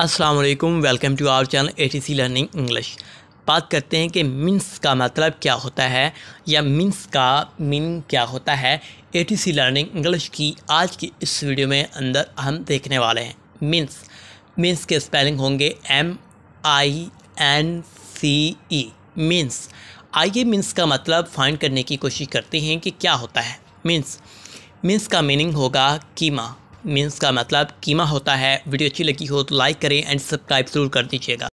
अस्सलाम वालेकुम welcome to our channel ATC learning English बात करते हैं कि मींस का मतलब क्या होता है या मीन्स का मीनिंग क्या होता है एटीसी लर्निंग इंग्लिश की आज की इस वीडियो में अंदर हम देखने वाले हैं मीन्स मीन्स के स्पेलिंग होंगे M I N C E e, means आइए मीन्स का मतलब फाइंड करने की कोशिश करते हैं कि क्या होता है मींस मीन्स का मीनिंग होगा कीमा मीन्स का मतलब कीमा होता है वीडियो अच्छी लगी हो तो लाइक करें एंड सब्सक्राइब जरूर कर दीजिएगा